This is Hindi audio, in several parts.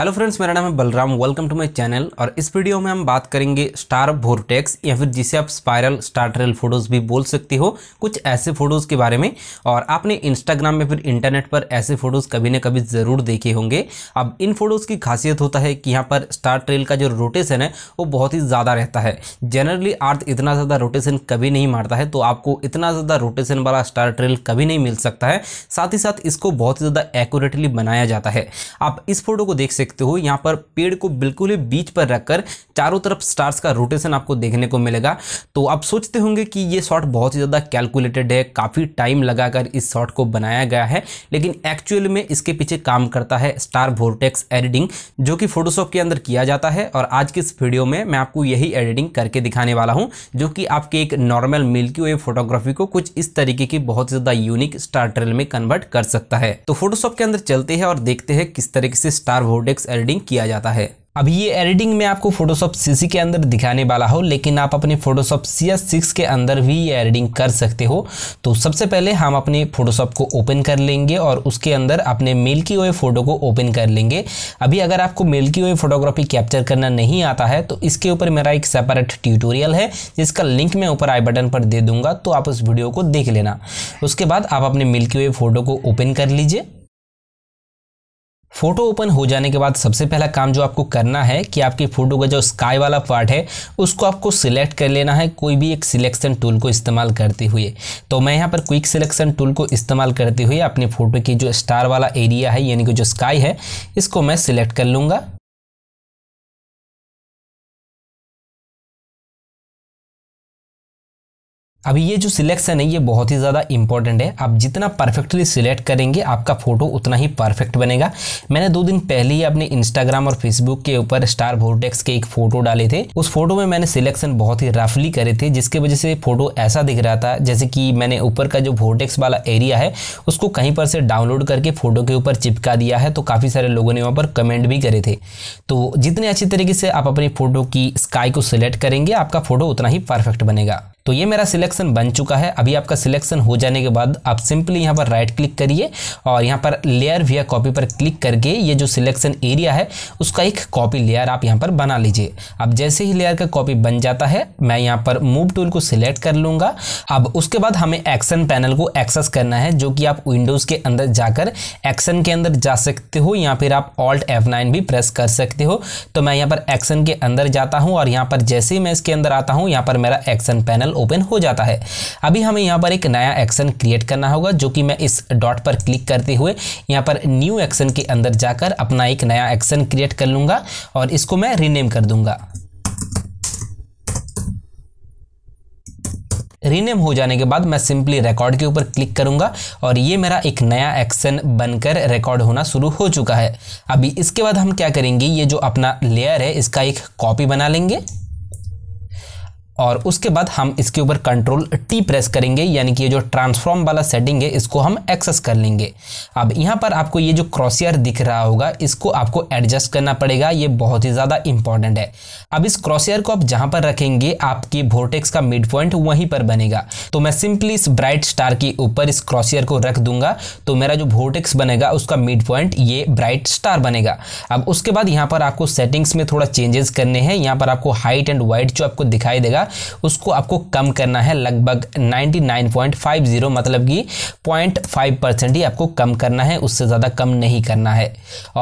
हेलो फ्रेंड्स मेरा नाम है Balram welcome to my channel और इस वीडियो में हम बात करेंगे स्टार वोरटेक्स या फिर जिसे आप स्पायरल स्टार ट्रेल फोटोज़ भी बोल सकते हो कुछ ऐसे फ़ोटोज़ के बारे में और आपने इंस्टाग्राम में फिर इंटरनेट पर ऐसे फ़ोटोज़ कभी ना कभी ज़रूर देखे होंगे अब इन फ़ोटोज़ की खासियत होता है कि यहाँ पर स्टार ट्रेल का जो रोटेशन है वो बहुत ही ज़्यादा रहता है जनरली अर्थ इतना ज़्यादा रोटेशन कभी नहीं मारता है तो आपको इतना ज़्यादा रोटेशन वाला स्टार ट्रेल कभी नहीं मिल सकता है साथ ही साथ इसको बहुत ही ज़्यादा एक्यूरेटली बनाया जाता है आप इस फोटो को देख सकते सकते हो यहाँ पर पेड़ को बिल्कुल ही बीच पर रखकर चारों तरफ स्टार्स का रोटेशन आपको देखने को मिलेगा तो आप सोचते होंगे कि ये शॉट बहुत ही ज़्यादा कैलकुलेटेड है काफ़ी टाइम लगाकर इस शॉट को बनाया गया है लेकिन एक्चुअल में इसके पीछे काम करता है स्टार वोर्टेक्स एडिटिंग जो कि फोटोशॉप के अंदर किया जाता है और आज की इस वीडियो में मैं आपको यही एडिटिंग करके दिखाने वाला हूँ जो कि आपके एक नॉर्मल मिल्की वे फोटोग्राफी को कुछ इस तरीके की बहुत ज़्यादा यूनिक स्टार ट्रेल में कन्वर्ट कर सकता है तो फोटोशॉप के अंदर चलते हैं और देखते हैं किस तरीके से स्टार वोर्टेक्स टेक्स एडिटिंग किया जाता है अभी ये एडिटिंग मैं आपको फोटोशॉप सीसी के अंदर दिखाने वाला हूँ लेकिन आप अपने फोटोशॉप सी एस सिक्स के अंदर भी ये एडिटिंग कर सकते हो तो सबसे पहले हम अपने फोटोशॉप को ओपन कर लेंगे और उसके अंदर अपने मेल की हुए फ़ोटो को ओपन कर लेंगे अभी अगर आपको मेल की हुई फोटोग्राफी कैप्चर करना नहीं आता है तो इसके ऊपर मेरा एक सेपरेट ट्यूटोरियल है जिसका लिंक मैं ऊपर आई बटन पर दे दूंगा तो आप उस वीडियो को देख लेना उसके बाद आप अपने मेल की हुई फ़ोटो को ओपन कर लीजिए फोटो ओपन हो जाने के बाद सबसे पहला काम जो आपको करना है कि आपकी फ़ोटो का जो स्काई वाला पार्ट है उसको आपको सिलेक्ट कर लेना है कोई भी एक सिलेक्शन टूल को इस्तेमाल करते हुए तो मैं यहाँ पर क्विक सिलेक्शन टूल को इस्तेमाल करते हुए अपनी फ़ोटो की जो स्टार वाला एरिया है यानी कि जो स्काई है इसको मैं सिलेक्ट कर लूँगा अभी ये जो सिलेक्शन है ये बहुत ही ज़्यादा इंपॉर्टेंट है आप जितना परफेक्टली सिलेक्ट करेंगे आपका फोटो उतना ही परफेक्ट बनेगा मैंने दो दिन पहले ही अपने इंस्टाग्राम और फेसबुक के ऊपर स्टार वोटेक्स के एक फोटो डाले थे उस फोटो में मैंने सिलेक्शन बहुत ही रफली करे थे जिसके वजह से फोटो ऐसा दिख रहा था जैसे कि मैंने ऊपर का जो वोटेक्स वाला एरिया है उसको कहीं पर से डाउनलोड करके फोटो के ऊपर चिपका दिया है तो काफ़ी सारे लोगों ने वहाँ पर कमेंट भी करे थे तो जितने अच्छी तरीके से आप अपनी फोटो की स्काई को सिलेक्ट करेंगे आपका फोटो उतना ही परफेक्ट बनेगा तो ये मेरा सिलेक्शन बन चुका है अभी आपका सिलेक्शन हो जाने के बाद आप सिंपली यहाँ पर राइट क्लिक करिए और यहाँ पर लेयर वी कॉपी पर क्लिक करके ये जो सिलेक्शन एरिया है उसका एक कॉपी लेयर आप यहाँ पर बना लीजिए अब जैसे ही लेयर का कॉपी बन जाता है मैं यहाँ पर मूव टूल को सिलेक्ट कर लूँगा अब उसके बाद हमें एक्शन पैनल को एक्सेस करना है जो कि आप विंडोज़ के अंदर जाकर एक्शन के अंदर जा सकते हो या फिर आप ऑल्ट एफ भी प्रेस कर सकते हो तो मैं यहाँ पर एक्शन के अंदर जाता हूँ और यहाँ पर जैसे ही मैं इसके अंदर आता हूँ यहाँ पर मेरा एक्शन पैनल ओपन हो जाता है अभी हमें यहाँ पर एक नया एक्शन क्रिएट करना होगा जो कि मैं इस डॉट पर क्लिक करते हुए यहाँ पर न्यू एक्शन के अंदर जाकर अपना एक नया एक्शन क्रिएट कर लूँगा और इसको मैं रीनेम कर दूँगा रीनेम हो जाने के बाद मैं सिंपली रिकॉर्ड के ऊपर क्लिक करूंगा और ये मेरा एक नया एक्शन बनकर रिकॉर्ड होना शुरू हो चुका है अभी इसके बाद हम क्या करेंगे ये जो अपना लेयर है इसका एक कॉपी बना लेंगे और उसके बाद हम इसके ऊपर कंट्रोल टी प्रेस करेंगे यानी कि ये जो ट्रांसफॉर्म वाला सेटिंग है इसको हम एक्सेस कर लेंगे अब यहाँ पर आपको ये जो क्रॉसियर दिख रहा होगा इसको आपको एडजस्ट करना पड़ेगा ये बहुत ही ज़्यादा इंपॉर्टेंट है अब इस क्रॉसियर को आप जहाँ पर रखेंगे आपकी वोटेक्स का मिड पॉइंट वहीं पर बनेगा तो मैं सिंपली इस ब्राइट स्टार के ऊपर इस क्रॉसियर को रख दूंगा तो मेरा जो वोटेक्स बनेगा उसका मिड पॉइंट ये ब्राइट स्टार बनेगा अब उसके बाद यहाँ पर आपको सेटिंग्स में थोड़ा चेंजेस करने हैं यहाँ पर आपको हाइट एंड वाइट जो आपको दिखाई देगा उसको आपको कम करना है लगभग 99.50 मतलब कि 0.5 परसेंट ही आपको कम करना है उससे ज़्यादा कम नहीं करना है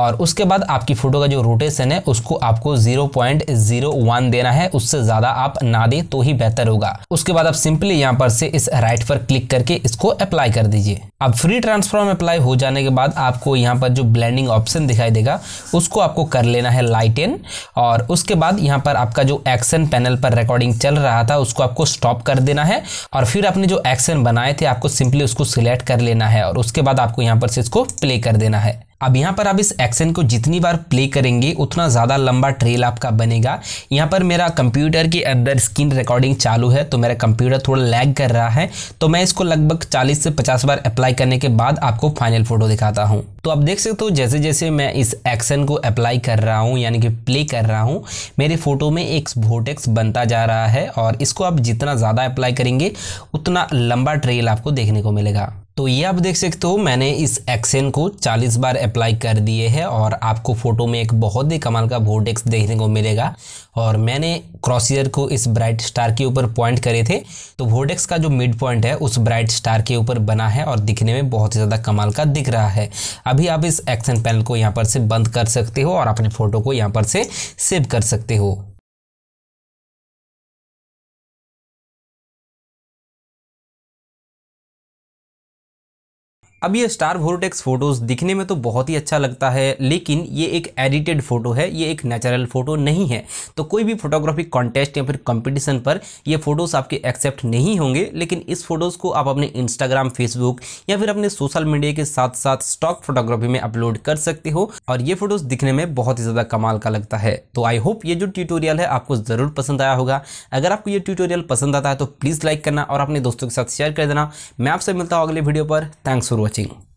और उसके बाद आपकी फ़ोटो का जो रोटेशन है उसको आपको 0.01 देना है उससे ज़्यादा आप ना दें तो ही बेहतर होगा उसके बाद आप सिंपली यहाँ पर से इस राइट पर क्लिक करके इसको अप्लाई कर दीजिए अब फ्री ट्रांसफॉर्म अप्लाई हो जाने के बाद आपको यहाँ पर जो ब्लेंडिंग ऑप्शन दिखाई देगा उसको आपको कर लेना है लाइटेन और उसके बाद यहाँ पर आपका जो एक्शन पैनल पर रिकॉर्डिंग चल रहा था उसको आपको स्टॉप कर देना है और फिर आपने जो एक्शन बनाए थे आपको सिंपली उसको सिलेक्ट कर लेना है और उसके बाद आपको यहाँ पर से इसको प्ले कर देना है अब यहाँ पर आप इस एक्शन को जितनी बार प्ले करेंगे उतना ज़्यादा लंबा ट्रेल आपका बनेगा यहाँ पर मेरा कंप्यूटर के अंदर स्क्रीन रिकॉर्डिंग चालू है तो मेरा कंप्यूटर थोड़ा लैग कर रहा है तो मैं इसको लगभग 40 से 50 बार अप्लाई करने के बाद आपको फाइनल फोटो दिखाता हूँ तो आप देख सकते हो जैसे जैसे मैं इस एक्शन को अप्लाई कर रहा हूँ यानी कि प्ले कर रहा हूँ मेरे फोटो में एक वोटेक्स बनता जा रहा है और इसको आप जितना ज़्यादा अप्लाई करेंगे उतना लंबा ट्रेल आपको देखने को मिलेगा तो ये आप देख सकते हो मैंने इस एक्सेन को 40 बार अप्लाई कर दिए है और आपको फोटो में एक बहुत ही कमाल का वोटेक्स देखने को मिलेगा और मैंने क्रॉसियर को इस ब्राइट स्टार के ऊपर पॉइंट करे थे तो वोटेक्स का जो मिड पॉइंट है उस ब्राइट स्टार के ऊपर बना है और दिखने में बहुत ही ज़्यादा कमाल का दिख रहा है अभी आप इस एक्सेन पैनल को यहाँ पर से बंद कर सकते हो और अपने फ़ोटो को यहाँ पर से सेव कर सकते हो अब ये स्टार वोरटेक्स फोटोज़ दिखने में तो बहुत ही अच्छा लगता है लेकिन ये एक एडिटेड फोटो है ये एक नेचुरल फोटो नहीं है तो कोई भी फोटोग्राफी कॉन्टेस्ट या फिर कंपटीशन पर ये फोटोज़ आपके एक्सेप्ट नहीं होंगे लेकिन इस फोटोज़ को आप अपने इंस्टाग्राम फेसबुक या फिर अपने सोशल मीडिया के साथ साथ स्टॉक फोटोग्राफी में अपलोड कर सकते हो और ये फोटोज़ दिखने में बहुत ही ज़्यादा कमाल का लगता है तो आई होप ये जो ट्यूटोरियल है आपको ज़रूर पसंद आया होगा अगर आपको ये ट्यूटोरियल पसंद आता है तो प्लीज़ लाइक करना और अपने दोस्तों के साथ शेयर कर देना मैं आपसे मिलता हूँ अगले वीडियो पर थैंक्स फॉर watching.